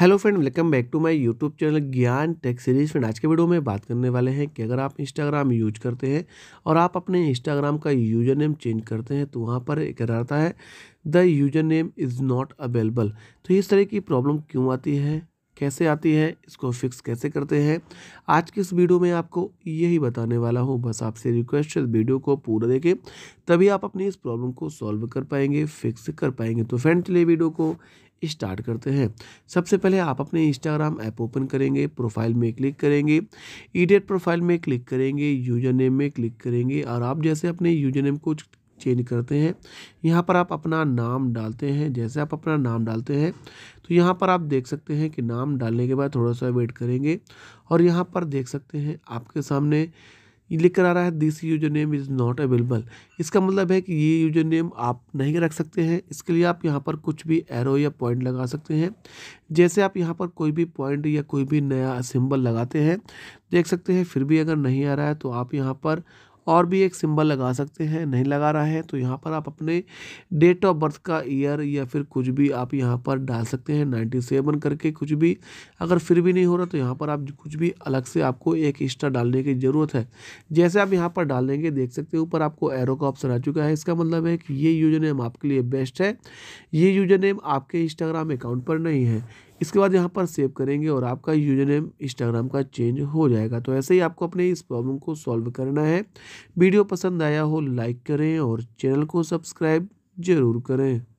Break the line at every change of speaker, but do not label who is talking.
hello friend welcome back to my YouTube channel Gyan tech series friend आज के video में बात करने वाले हैं कि अगर आप इंस्टाग्राम यूज करते हैं और आप अपने इंस्टाग्राम का यूजर नेम चेंज करते हैं तो वहाँ पर एक रहता है the user name is not available तो इस तरह की प्रॉब्लम क्यों आती है कैसे आती है इसको फिक्स कैसे करते हैं आज की इस वीडियो में आपको यही बताने वाला हूँ बस आपसे रिक्वेस्ट है वीडियो को पूरा देखें तभी आप अपनी इस प्रॉब्लम को सॉल्व कर पाएंगे फिक्स कर पाएंगे तो फ्रेंड चलिए वीडियो को स्टार्ट करते हैं सबसे पहले आप अपने इंस्टाग्राम ऐप ओपन करेंगे प्रोफाइल में क्लिक करेंगे ईडेट प्रोफाइल में क्लिक करेंगे यूजर नेम में क्लिक करेंगे और आप जैसे अपने यूजर नेम को चेंज करते हैं यहाँ पर आप अपना नाम डालते हैं जैसे आप अपना नाम डालते हैं तो यहाँ पर आप देख सकते हैं कि नाम डालने के बाद थोड़ा सा वेट करेंगे और यहाँ पर देख सकते हैं आपके सामने ये लेकर आ रहा है this user name is not available इसका मतलब है कि ये यूजर नेम आप नहीं रख सकते हैं इसके लिए आप यहाँ पर कुछ भी एरो या पॉइंट लगा सकते हैं जैसे आप यहाँ पर कोई भी पॉइंट या कोई भी नया सिंबल लगाते हैं देख सकते हैं फिर भी अगर नहीं आ रहा है तो आप यहाँ पर और भी एक सिंबल लगा सकते हैं नहीं लगा रहा है तो यहाँ पर आप अपने डेट ऑफ बर्थ का ईयर या फिर कुछ भी आप यहाँ पर डाल सकते हैं नाइन्टी सेवन करके कुछ भी अगर फिर भी नहीं हो रहा तो यहाँ पर आप कुछ भी अलग से आपको एक एक्स्ट्रा डालने की ज़रूरत है जैसे आप यहाँ पर डाल देंगे देख सकते हैं ऊपर आपको एरो का ऑप्शन आ चुका है इसका मतलब है कि ये यूजर नेम आपके लिए बेस्ट है ये यूजर नेम आपके इंस्टाग्राम अकाउंट पर नहीं है इसके बाद यहाँ पर सेव करेंगे और आपका यूजर नेम इंस्टाग्राम का चेंज हो जाएगा तो ऐसे ही आपको अपने इस प्रॉब्लम को सॉल्व करना है वीडियो पसंद आया हो लाइक करें और चैनल को सब्सक्राइब ज़रूर करें